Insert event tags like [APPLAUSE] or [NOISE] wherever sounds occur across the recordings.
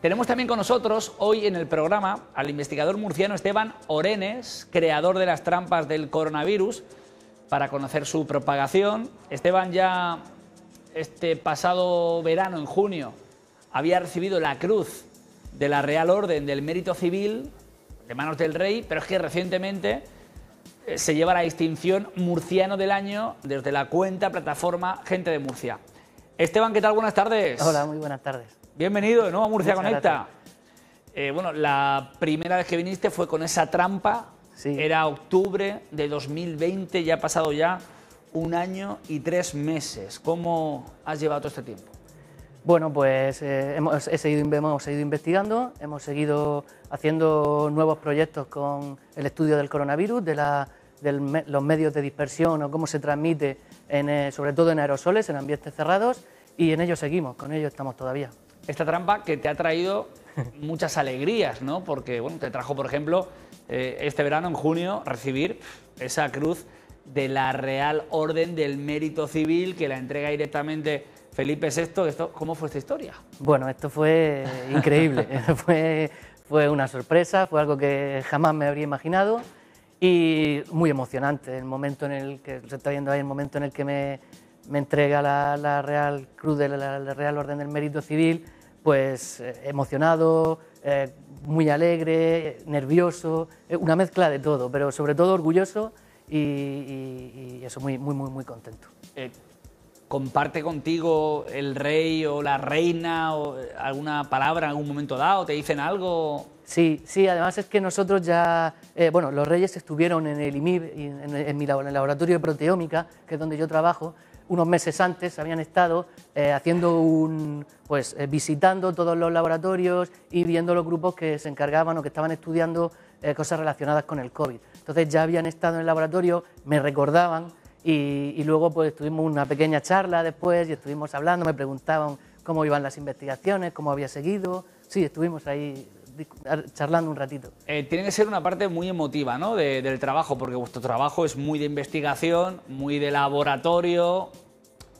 Tenemos también con nosotros hoy en el programa al investigador murciano Esteban Orenes, creador de las trampas del coronavirus, para conocer su propagación. Esteban ya este pasado verano, en junio, había recibido la cruz de la Real Orden del Mérito Civil de manos del rey, pero es que recientemente eh, se lleva la distinción Murciano del Año desde la cuenta plataforma Gente de Murcia. Esteban, ¿qué tal? Buenas tardes. Hola, muy buenas tardes. Bienvenido de nuevo a Murcia Conecta. Eh, bueno, la primera vez que viniste fue con esa trampa. Sí. Era octubre de 2020, ya ha pasado ya un año y tres meses. ¿Cómo has llevado todo este tiempo? Bueno, pues eh, hemos, hemos seguido investigando, hemos seguido haciendo nuevos proyectos con el estudio del coronavirus, de la de los medios de dispersión o cómo se transmite, eh, sobre todo en aerosoles, en ambientes cerrados, y en ellos seguimos, con ello estamos todavía. Esta trampa que te ha traído [LAUGHS] muchas alegrías, ¿no? Porque, bueno, te trajo, por ejemplo, eh, este verano, en junio, recibir esa cruz de la Real Orden del Mérito Civil que la entrega directamente Felipe VI. ¿Cómo fue esta historia? Bueno, esto fue increíble. [LAUGHS] [LAUGHS] fue, fue una sorpresa, fue algo que jamás me habría imaginado. Y muy emocionante el momento en el que se está viendo ahí, el momento en el que me, entrega la, Real Cruz de la, Real Orden del Mérito Civil, pues eh, emocionado, eh, muy alegre, nervioso, eh, una mezcla de todo, pero sobre todo orgulloso y, eso, muy, muy, muy, muy contento comparte contigo el rey o la reina o eh, alguna palabra en algún momento dado? ¿Te dicen algo? Sí, sí, además es que nosotros ya, eh, bueno, los reyes estuvieron en el IMIB, en, mi, el laboratorio de proteómica, que es donde yo trabajo, unos meses antes habían estado eh, haciendo un, pues visitando todos los laboratorios y viendo los grupos que se encargaban o que estaban estudiando cosas relacionadas con el COVID. Entonces ya habían estado en el laboratorio, me recordaban y, luego pues tuvimos una pequeña charla después y estuvimos hablando, me preguntaban cómo iban las investigaciones, cómo había seguido. Sí, estuvimos ahí charlando un ratito. Eh, tiene que ser una parte muy emotiva ¿no? del trabajo, porque vuestro trabajo es muy de investigación, muy de laboratorio,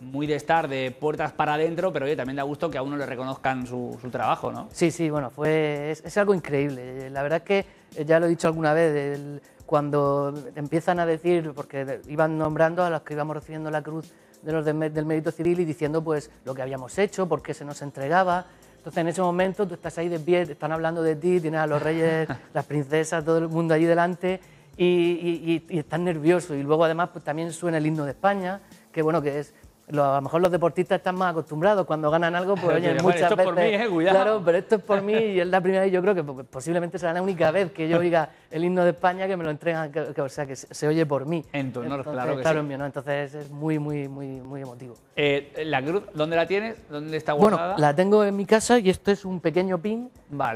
muy de estar de puertas para adentro, pero oye, también da gusto que a uno le reconozcan su, trabajo, ¿no? Sí, sí, bueno, fue, es, algo increíble. La verdad es que, eh, ya lo he dicho alguna vez, cuando empiezan a decir, porque iban nombrando a los que íbamos recibiendo la cruz de los del mérito civil y diciendo pues lo que habíamos hecho, por qué se nos entregaba. Entonces en ese momento tú estás ahí de pie, están hablando de ti, tienes a los reyes, [LAUGHS] las princesas, todo el mundo allí delante y, estás nervioso. Y luego además pues también suena el himno de España, que bueno que es a lo mejor los deportistas están más acostumbrados cuando ganan algo, pues [LAUGHS] oye, muchas esto veces. Por mí, eh, claro, pero esto es por mí y es la primera vez, yo creo que posiblemente será la única vez que yo oiga el himno de España que me lo entregan, que, o sea, que se, oye por mí. En tu honor, Entonces, claro que sí. Entonces es muy, muy, muy, muy emotivo. Eh, ¿La cruz, dónde la tienes? ¿Dónde está guardada? Bueno, la tengo en mi casa y esto es un pequeño pin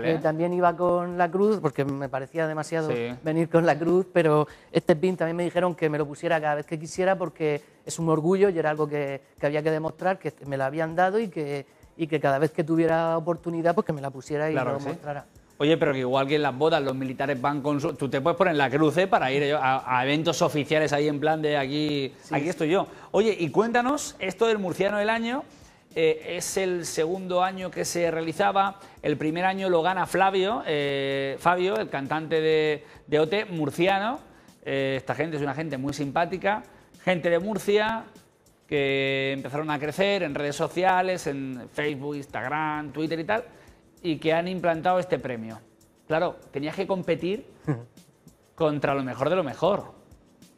eh, también iba con la cruz, porque me parecía demasiado venir con la cruz, pero este pin también me dijeron que me lo pusiera cada vez que quisiera porque es un orgullo y era algo que, que había que demostrar, que me la habían dado y que, y que cada vez que tuviera oportunidad, pues que me la pusiera y me lo mostrara. Oye, pero que igual que en las bodas los militares van con Tú te puedes poner la cruz eh, para ir a, eventos oficiales ahí en plan de aquí, aquí estoy yo. Oye, y cuéntanos esto del murciano del año, eh, es el segundo año que se realizaba. El primer año lo gana Flavio, eh, Fabio, el cantante de, Ote, murciano. Eh, esta gente es una gente muy simpática, gente de Murcia que empezaron a crecer en redes sociales, en Facebook, Instagram, Twitter y tal, y que han implantado este premio. Claro, tenías que competir contra lo mejor de lo mejor.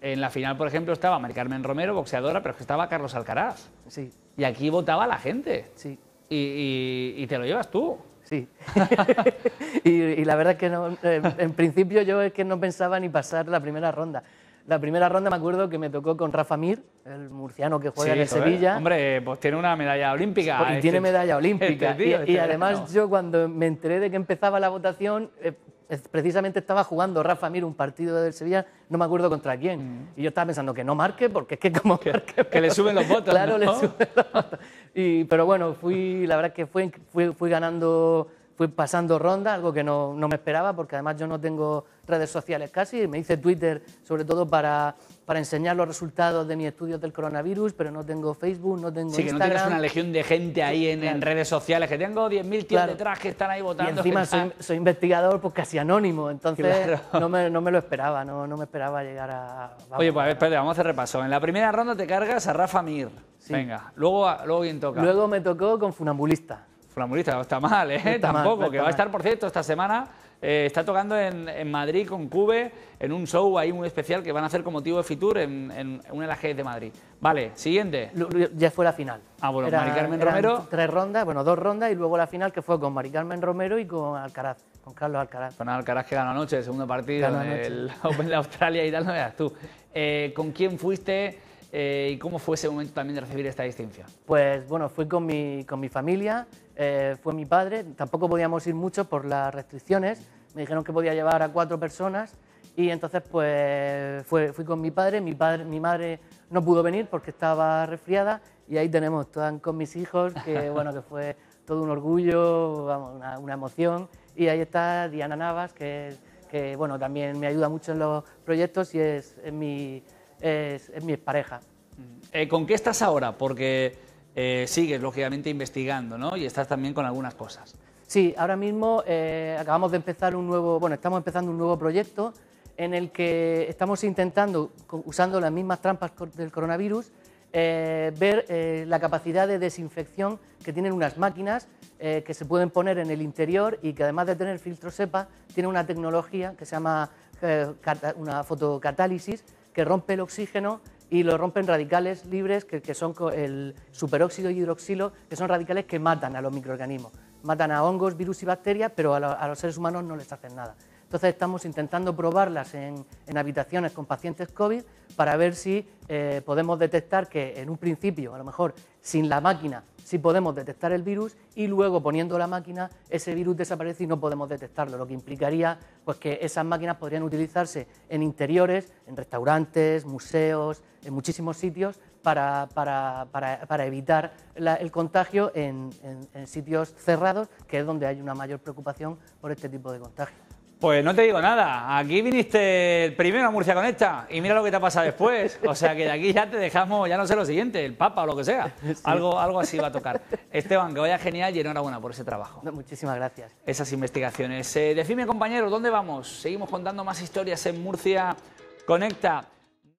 En la final, por ejemplo, estaba Mari Carmen Romero, boxeadora, pero que estaba Carlos Alcaraz. Sí. Y aquí votaba la gente. Sí. Y, te lo llevas tú. Sí. [LAUGHS] y, la verdad es que no, en, principio yo es que no pensaba ni pasar la primera ronda. La primera ronda me acuerdo que me tocó con Rafa Mir, el murciano que juega en Sevilla. Hombre, pues tiene una medalla olímpica. Y tiene este medalla olímpica. Este y, este además yo cuando me enteré de que empezaba la votación, eh, precisamente estaba jugando Rafa Mir un partido del Sevilla, no me acuerdo contra quién. Mm. Y yo estaba pensando que no marque, porque es que como que, le suben los votos. Claro, le suben los votos. Y, pero bueno, fui, la verdad que fui, fui ganando fui pasando ronda, algo que no, me esperaba, porque además yo no tengo redes sociales casi, me hice Twitter sobre todo para, para enseñar los resultados de mis estudios del coronavirus, pero no tengo Facebook, no tengo Instagram. Sí, que no tienes una legión de gente ahí en, redes sociales, que tengo 10.000 tíos detrás que están ahí votando. Y encima soy, investigador pues casi anónimo, entonces no, me, lo esperaba, no, no me esperaba llegar a... Oye, pues a espérate, vamos a hacer repaso. En la primera ronda te cargas a Rafa Mir. Venga, luego, luego bien toca. Luego me tocó con Funambulista. Flamurista, está mal, ¿eh? Está Tampoco, mal, que va a estar, por cierto, esta semana eh, está tocando en, Madrid con Cube en un show ahí muy especial que van a hacer con motivo de Fitur en, una de las de Madrid. Vale, siguiente. Ya fue la final. Ah, bueno, Era, Mari Carmen Romero. Tres rondas, bueno, dos rondas y luego la final que fue con Mari Carmen Romero y con Alcaraz, con Carlos Alcaraz. Con Alcaraz que ganó anoche, el segundo partido del [LAUGHS] Open de Australia y tal, no veas tú. Eh, ¿Con quién fuiste? Eh, ¿Y cómo fue ese momento también de recibir esta distinción? Pues bueno, fui con mi, con mi familia, eh, fue mi padre, tampoco podíamos ir mucho por las restricciones, me dijeron que podía llevar a cuatro personas y entonces pues fui con mi padre. mi padre, mi madre no pudo venir porque estaba resfriada y ahí tenemos, están con mis hijos, que [LAUGHS] bueno, que fue todo un orgullo, vamos, una, emoción y ahí está Diana Navas, que, que bueno, también me ayuda mucho en los proyectos y es, es mi es, mi pareja. Eh, ¿Con qué estás ahora? Porque eh, sigues, lógicamente, investigando, ¿no? Y estás también con algunas cosas. Sí, ahora mismo eh, acabamos de empezar un nuevo, bueno, estamos empezando un nuevo proyecto en el que estamos intentando, usando las mismas trampas del coronavirus, ver la capacidad de desinfección que tienen unas máquinas que se pueden poner en el interior y que además de tener filtro SEPA, tiene una tecnología que se llama una fotocatálisis, que rompe el oxígeno y lo rompen radicales libres que, son el superóxido y hidroxilo, que son radicales que matan a los microorganismos. Matan a hongos, virus y bacterias, pero a, los seres humanos no les hacen nada. Entonces estamos intentando probarlas en, habitaciones con pacientes COVID para ver si eh, podemos detectar que en un principio, a lo mejor sin la máquina, si podemos detectar el virus y luego poniendo la máquina ese virus desaparece y no podemos detectarlo, lo que implicaría pues, que esas máquinas podrían utilizarse en interiores, en restaurantes, museos, en muchísimos sitios para, evitar el contagio en, en sitios cerrados, que es donde hay una mayor preocupación por este tipo de contagio. Pues no te digo nada, aquí viniste primero a Murcia Conecta y mira lo que te ha pasado después, o sea que de aquí ya te dejamos, ya no sé lo siguiente, el Papa o lo que sea, algo, algo así va a tocar. Esteban, que vaya genial y enhorabuena por ese trabajo. muchísimas gracias. Esas investigaciones. Eh, decidme compañero, ¿dónde vamos? Seguimos contando más historias en Murcia Conecta.